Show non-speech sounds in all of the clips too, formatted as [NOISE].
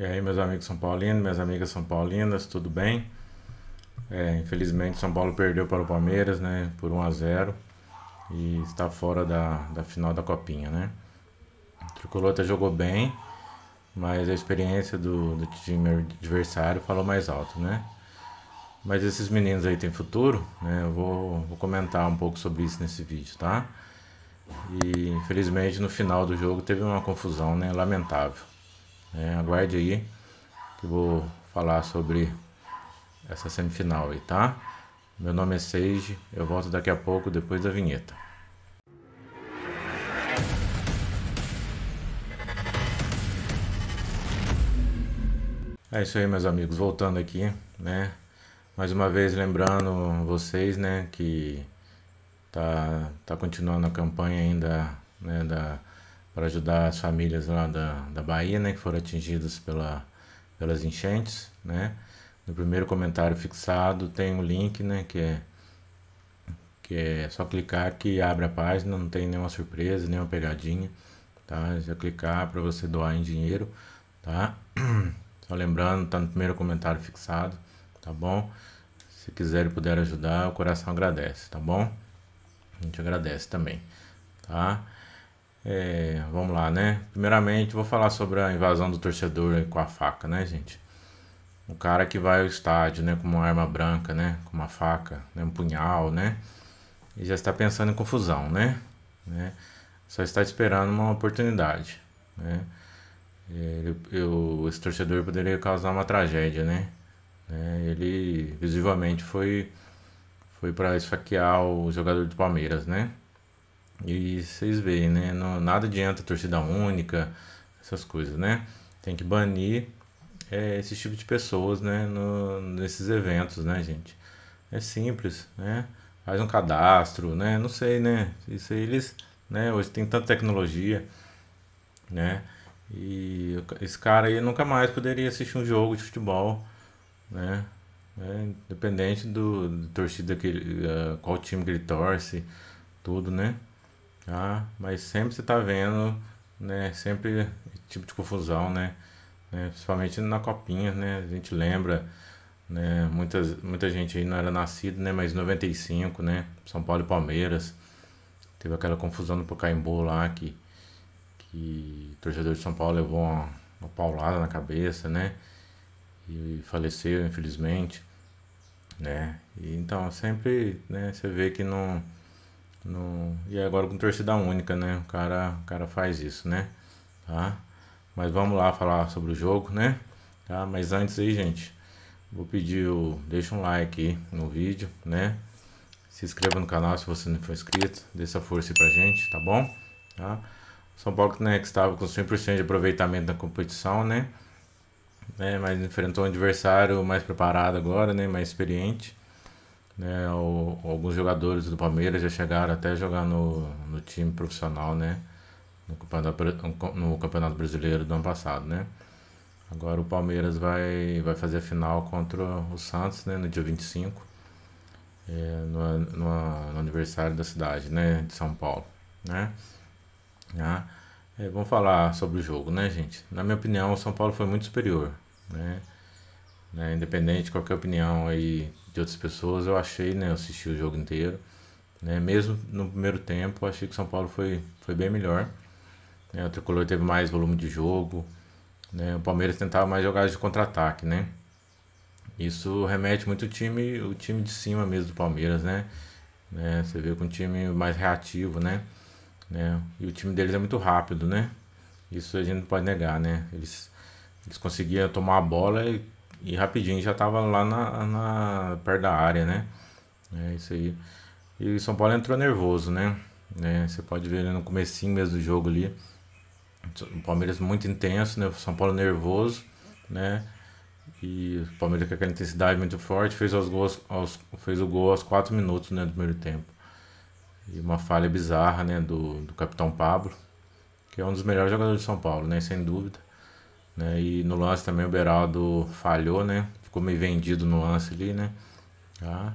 E aí, meus amigos São Paulinos, minhas amigas São Paulinas, tudo bem? É, infelizmente, São Paulo perdeu para o Palmeiras, né? Por 1 a 0 e está fora da, da final da Copinha, né? O até jogou bem, mas a experiência do, do time adversário falou mais alto, né? Mas esses meninos aí têm futuro, né? Eu vou, vou, comentar um pouco sobre isso nesse vídeo, tá? E infelizmente no final do jogo teve uma confusão, né? Lamentável. É, aguarde aí que vou falar sobre essa semifinal aí, tá? Meu nome é Seiji, eu volto daqui a pouco depois da vinheta. É isso aí, meus amigos, voltando aqui, né? Mais uma vez lembrando vocês, né, que tá tá continuando a campanha ainda, né, da para ajudar as famílias lá da, da Bahia, né, que foram atingidas pela, pelas enchentes, né? No primeiro comentário fixado tem um link, né, que é que é só clicar que abre a página, não tem nenhuma surpresa, nenhuma pegadinha, tá? É clicar para você doar em dinheiro, tá? [CLEARS THROAT] Só lembrando, tá no primeiro comentário fixado, tá bom? Se quiser e puder ajudar, o coração agradece, tá bom? A gente agradece também, tá? É, vamos lá, né? Primeiramente, vou falar sobre a invasão do torcedor com a faca, né, gente? O cara que vai ao estádio, né, com uma arma branca, né, com uma faca, né, um punhal, né, e já está pensando em confusão, né? né? Só está esperando uma oportunidade, né? Ele, eu, esse torcedor poderia causar uma tragédia, né? né? Ele visivelmente foi foi para esfaquear o jogador do Palmeiras, né? E vocês veem, né? Não, nada adianta torcida única, essas coisas, né? Tem que banir é, esse tipo de pessoas, né? No, nesses eventos, né, gente? É simples, né? Faz um cadastro, né? Não sei, né? Isso aí eles, né? Hoje tem tanta tecnologia, né? E esse cara aí nunca mais poderia assistir um jogo de futebol, né? É, independente do, do torcida que ele, uh, qual time que ele torce, tudo, né? tá? Mas sempre você tá vendo, né? Sempre tipo de confusão, né? né? Principalmente na copinha, né? A gente lembra, né? Muitas, muita gente aí não era nascida, né? Mas em 95, né? São Paulo e Palmeiras. Teve aquela confusão no Pacaembu lá que, que o torcedor de São Paulo levou uma, uma paulada na cabeça, né? E faleceu, infelizmente, né? E, então sempre, né? Você vê que não no, e é agora com torcida única, né? O cara, o cara faz isso, né? Tá? Mas vamos lá falar sobre o jogo, né? Tá? Mas antes aí, gente, vou pedir o deixa um like no vídeo, né? Se inscreva no canal se você não for inscrito, dê essa força aí pra gente, tá bom? Tá? São Paulo né, que estava com 100% de aproveitamento da competição, né? É, Mas enfrentou um adversário mais preparado agora, né? Mais experiente. Né, o, alguns jogadores do Palmeiras já chegaram até jogar no, no time profissional, né? No campeonato, no campeonato Brasileiro do ano passado, né? Agora o Palmeiras vai, vai fazer a final contra o Santos, né? No dia 25, é, no, no, no aniversário da cidade, né? De São Paulo, né? Ah, é, vamos falar sobre o jogo, né, gente? Na minha opinião, o São Paulo foi muito superior, né? né? Independente de qualquer opinião aí de outras pessoas, eu achei, né? Eu assisti o jogo inteiro, né? Mesmo no primeiro tempo, eu achei que São Paulo foi, foi bem melhor. Né? O Tricolor teve mais volume de jogo, né? O Palmeiras tentava mais jogar de contra-ataque, né? Isso remete muito o time, o time de cima mesmo do Palmeiras, né? né? Você vê com um time mais reativo, né? né? E o time deles é muito rápido, né? Isso a gente não pode negar, né? Eles, eles conseguiam tomar a bola e e rapidinho já tava lá na, na perto da área, né? É isso aí. E o São Paulo entrou nervoso, né? É, você pode ver no comecinho mesmo do jogo ali. O Palmeiras muito intenso, né? O São Paulo nervoso, né? E o Palmeiras com aquela intensidade muito forte fez, os gols, aos, fez o gol aos 4 minutos né, do primeiro tempo. E uma falha bizarra né, do, do capitão Pablo, que é um dos melhores jogadores de São Paulo, né, sem dúvida. Né? E no lance também o Beraldo falhou, né? Ficou meio vendido no lance ali, né? Tá?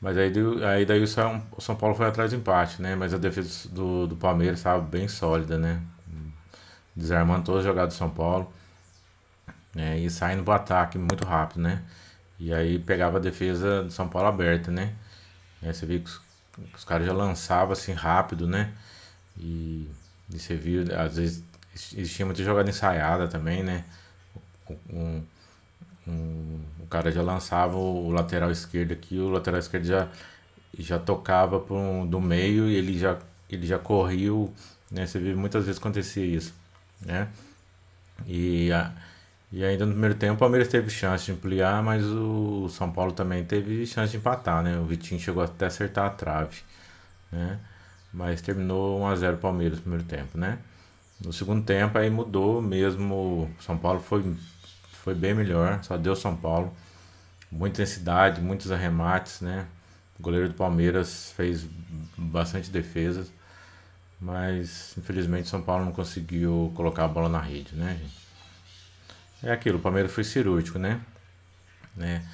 Mas aí, aí daí o São, São Paulo foi atrás do empate, né? Mas a defesa do, do Palmeiras estava bem sólida, né? Desarmando todas as jogadas do São Paulo. Né? E saindo para o ataque muito rápido, né? E aí pegava a defesa do São Paulo aberta, né? E aí você via que os, os caras já lançavam assim rápido, né? E, e você viu, às vezes Existia muita jogada ensaiada também, né? Um, um, o cara já lançava o lateral esquerdo aqui, o lateral esquerdo já, já tocava pro, do meio e ele já, ele já corriu, né? Você vê muitas vezes acontecia isso, né? E, a, e ainda no primeiro tempo o Palmeiras teve chance de ampliar, mas o São Paulo também teve chance de empatar, né? O Vitinho chegou até acertar a trave, né? Mas terminou 1 a 0 Palmeiras no primeiro tempo, né? No segundo tempo aí mudou mesmo. São Paulo foi, foi bem melhor, só deu São Paulo. Muita intensidade, muitos arremates, né? O goleiro do Palmeiras fez bastante defesas, mas infelizmente São Paulo não conseguiu colocar a bola na rede, né, gente? É aquilo, o Palmeiras foi cirúrgico, né? né?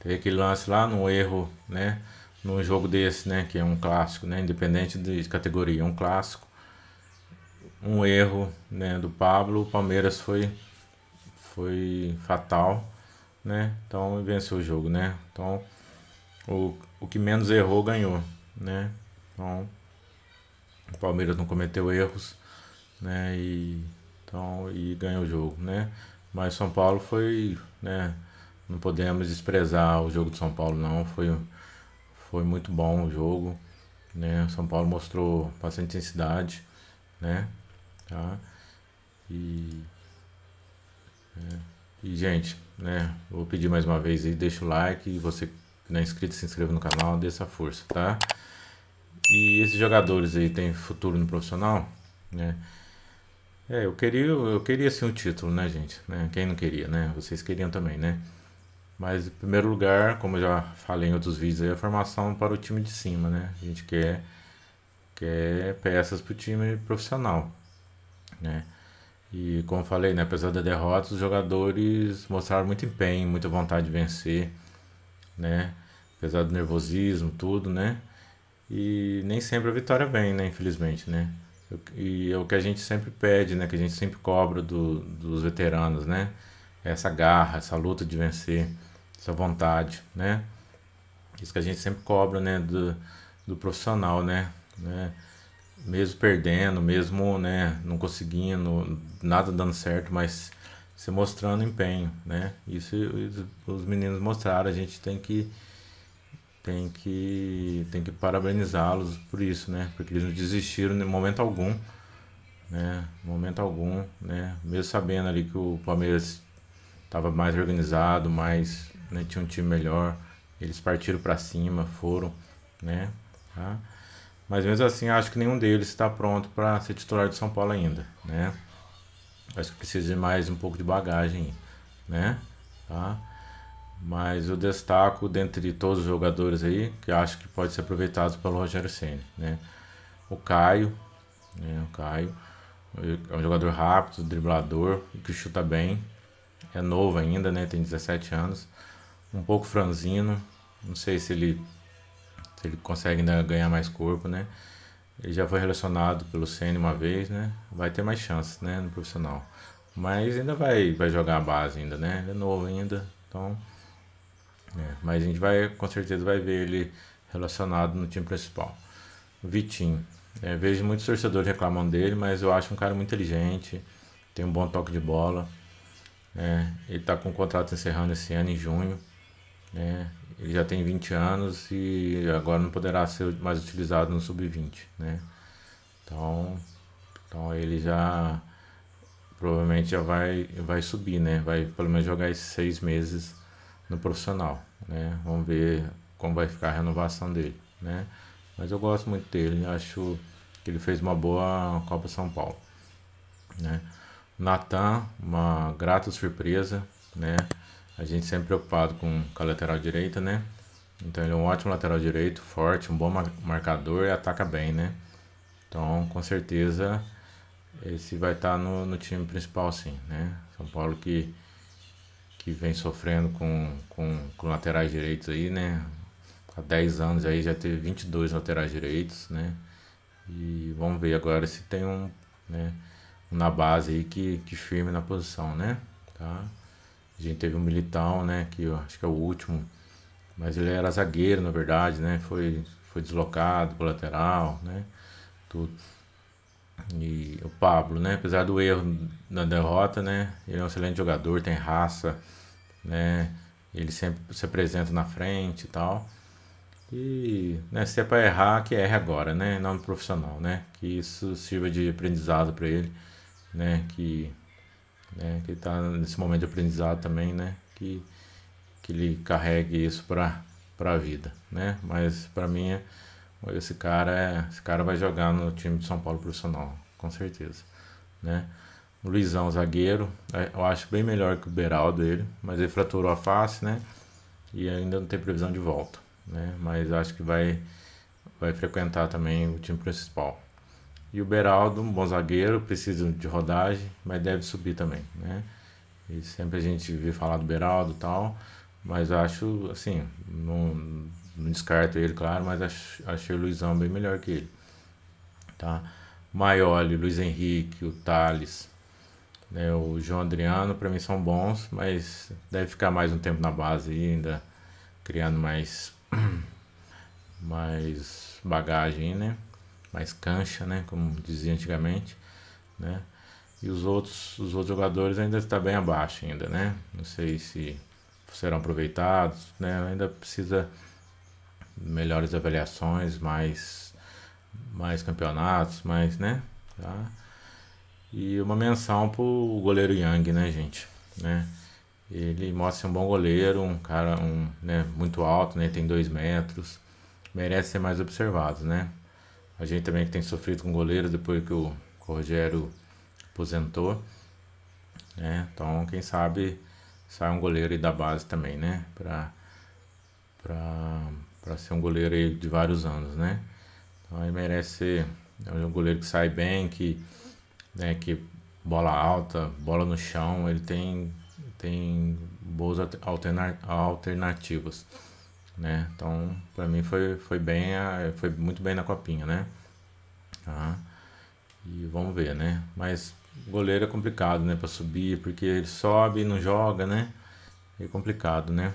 Teve aquele lance lá no erro, né? Num jogo desse, né? Que é um clássico, né? Independente de categoria, é um clássico um erro né, do Pablo, o Palmeiras foi, foi fatal, né? Então venceu o jogo, né? Então o, o que menos errou ganhou, né? Então o Palmeiras não cometeu erros, né? E, então, e ganhou o jogo, né? Mas São Paulo foi, né? Não podemos desprezar o jogo de São Paulo, não. Foi, foi muito bom o jogo, né? São Paulo mostrou bastante intensidade, né? tá? E, é, e gente, né? Vou pedir mais uma vez aí, deixa o like, e você que não é inscrito se inscreva no canal, dê essa força, tá? E esses jogadores aí tem futuro no profissional, né? É, eu queria, eu queria sim um título, né, gente? Né? Quem não queria, né? Vocês queriam também, né? Mas em primeiro lugar, como eu já falei em outros vídeos aí, a formação para o time de cima, né? A gente quer, quer peças para o time profissional né? E como falei, né, apesar da derrota, os jogadores mostraram muito empenho, muita vontade de vencer, né? Apesar do nervosismo, tudo, né? E nem sempre a vitória vem, né, infelizmente, né? E é o que a gente sempre pede, né, que a gente sempre cobra do, dos veteranos, né? É essa garra, essa luta de vencer, essa vontade, né? Isso que a gente sempre cobra, né, do, do profissional, né? né? mesmo perdendo, mesmo né, não conseguindo, nada dando certo, mas se mostrando empenho, né? Isso os meninos mostraram, a gente tem que tem que tem que parabenizá-los por isso, né? Porque eles não desistiram em momento algum, né? Momento algum, né? Mesmo sabendo ali que o Palmeiras estava mais organizado, mais né? tinha um time melhor, eles partiram para cima, foram, né? Tá? Mas mesmo assim, acho que nenhum deles está pronto para ser titular do São Paulo ainda, né? Acho que precisa de mais um pouco de bagagem, né? Tá? Mas eu destaco dentre todos os jogadores aí, que acho que pode ser aproveitado pelo Rogério Senna, né? O Caio, né? O Caio é um jogador rápido, driblador, que chuta bem, é novo ainda, né? Tem 17 anos, um pouco franzino, não sei se ele se ele consegue ainda ganhar mais corpo, né? Ele já foi relacionado pelo Senna uma vez, né? Vai ter mais chances, né, no profissional. Mas ainda vai, vai jogar a base ainda, né? Ele é novo ainda, então... É, mas a gente vai, com certeza, vai ver ele relacionado no time principal. Vitinho. É, vejo muitos torcedores reclamando dele, mas eu acho um cara muito inteligente, tem um bom toque de bola. É, ele está com o contrato encerrando esse ano, em junho. É, ele já tem 20 anos e agora não poderá ser mais utilizado no sub-20, né? Então, então ele já provavelmente já vai, vai subir, né? Vai pelo menos jogar esses seis meses no profissional, né? Vamos ver como vai ficar a renovação dele, né? Mas eu gosto muito dele, acho que ele fez uma boa Copa São Paulo, né? Natan, uma grata surpresa, né? A gente sempre preocupado com, com a lateral direita, né? Então ele é um ótimo lateral direito, forte, um bom marcador e ataca bem, né? Então com certeza esse vai estar tá no, no time principal sim, né? São Paulo que, que vem sofrendo com, com, com laterais direitos aí, né? Há 10 anos aí já teve 22 laterais direitos, né? E vamos ver agora se tem um, né, na base aí que, que firme na posição, né? Tá? A gente teve um militar, né? Que eu acho que é o último. Mas ele era zagueiro, na verdade, né? Foi, foi deslocado pro lateral, né? Tudo. E o Pablo, né? Apesar do erro da derrota, né? Ele é um excelente jogador, tem raça, né? Ele sempre se apresenta na frente e tal. E né, se é para errar, que erre agora, né? Não no profissional, né? Que isso sirva de aprendizado para ele, né? Que né? Que está nesse momento de aprendizado também, né? Que, que ele carregue isso para para a vida, né? Mas para mim é, esse cara é, esse cara vai jogar no time de São Paulo profissional, com certeza, né? O Luizão zagueiro, é, eu acho bem melhor que o Beraldo ele, mas ele fraturou a face, né? E ainda não tem previsão de volta, né? Mas acho que vai vai frequentar também o time principal. E o Beraldo, um bom zagueiro, precisa de rodagem, mas deve subir também, né? E sempre a gente vê falar do Beraldo e tal, mas acho, assim, não, não descarto ele, claro, mas ach, achei o Luizão bem melhor que ele, tá? Maioli, Luiz Henrique, o Thales, né, o João Adriano, para mim são bons, mas deve ficar mais um tempo na base ainda, criando mais, [CLEARS THROAT] mais bagagem, né? mais cancha, né? Como dizia antigamente, né? E os outros, os outros jogadores ainda está bem abaixo ainda, né? Não sei se serão aproveitados, né? Ainda precisa melhores avaliações, mais mais campeonatos, mais, né? Tá? E uma menção pro goleiro Yang, né, gente? Né? Ele mostra ser um bom goleiro, um cara um, né, muito alto, né? Tem dois metros. Merece ser mais observado, né? A gente também que tem sofrido com goleiro depois que o, o Rogério aposentou. Né? Então, quem sabe sai um goleiro aí da base também, né? Pra, pra, pra ser um goleiro aí de vários anos, né? Então, ele merece ser um goleiro que sai bem, que, né, que bola alta, bola no chão, ele tem, tem boas alternativas né? Então, para mim foi, foi bem, foi muito bem na copinha, né? Ah, e vamos ver, né? Mas goleiro é complicado, né? Para subir, porque ele sobe e não joga, né? É complicado, né?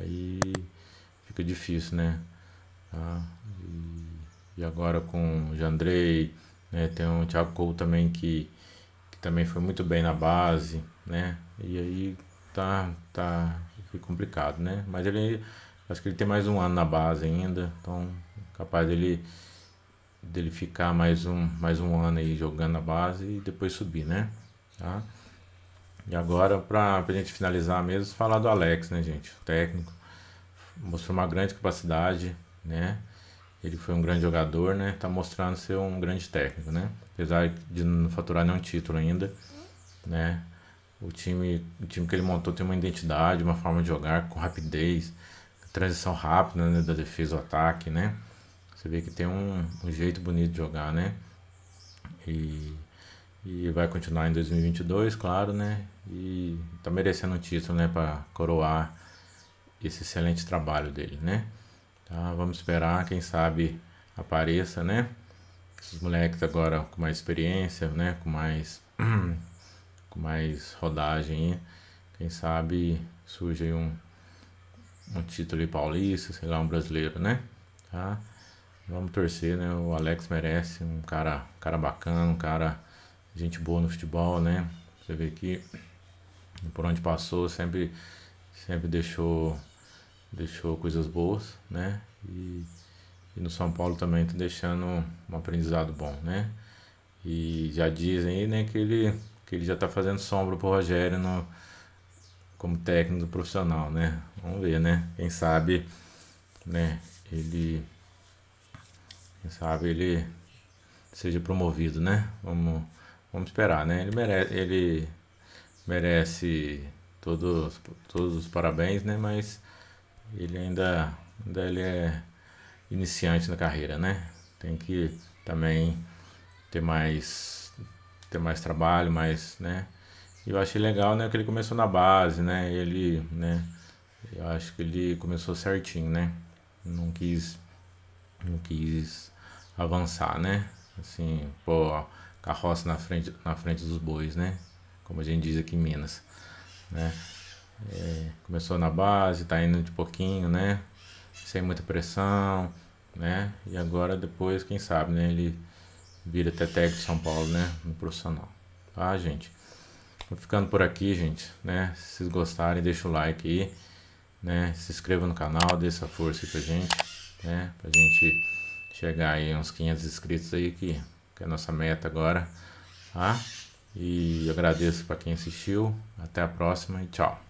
Aí fica difícil, né? Ah, e, e, agora com o Jandrei, né? Tem o Thiago Couto também que, que também foi muito bem na base, né? E aí tá, tá complicado, né? Mas ele Acho que ele tem mais um ano na base ainda, então capaz dele dele ficar mais um mais um ano aí jogando na base e depois subir, né? Tá? E agora para a gente finalizar mesmo, falar do Alex, né, gente? O técnico mostrou uma grande capacidade, né? Ele foi um grande jogador, né? Tá mostrando ser um grande técnico, né? Apesar de não faturar nenhum título ainda, né? O time, o time que ele montou tem uma identidade, uma forma de jogar com rapidez, transição rápida né, da defesa ao ataque, né? Você vê que tem um, um jeito bonito de jogar, né? E, e vai continuar em 2022, claro, né? E tá merecendo um título, né? Para coroar esse excelente trabalho dele, né? Tá, vamos esperar, quem sabe apareça, né? Esses moleques agora com mais experiência, né? Com mais, [CLEARS THROAT] com mais rodagem, quem sabe surge um um título paulista, sei lá, um brasileiro, né? Tá? Vamos torcer, né? O Alex merece um cara, um cara bacana, um cara gente boa no futebol, né? Você vê que por onde passou sempre sempre deixou deixou coisas boas, né? E, e no São Paulo também tá deixando um aprendizado bom, né? E já dizem aí, né, que ele que ele já tá fazendo sombra pro Rogério no como técnico profissional, né? Vamos ver, né? Quem sabe, né? Ele, quem sabe ele seja promovido, né? Vamos, vamos esperar, né? Ele merece, ele merece todos, todos os parabéns, né? Mas ele ainda, ainda ele é iniciante na carreira, né? Tem que também ter mais, ter mais trabalho, mais, né? eu achei legal, né, que ele começou na base, né? Ele, né, eu acho que ele começou certinho, né? Não quis não quis avançar, né? Assim, pô, carroça na frente na frente dos bois, né? Como a gente diz aqui em Minas, né? É, começou na base, tá indo de pouquinho, né? Sem muita pressão, né? E agora depois, quem sabe, né? Ele vira até técnico de São Paulo, né? No profissional. Tá, gente? Vou ficando por aqui, gente, né? Se vocês gostarem, deixa o like aí, né? Se inscreva no canal, dê essa força aí pra gente, né? Pra gente chegar aí uns 500 inscritos aí, que, que é a nossa meta agora, tá? E agradeço para quem assistiu. Até a próxima e tchau.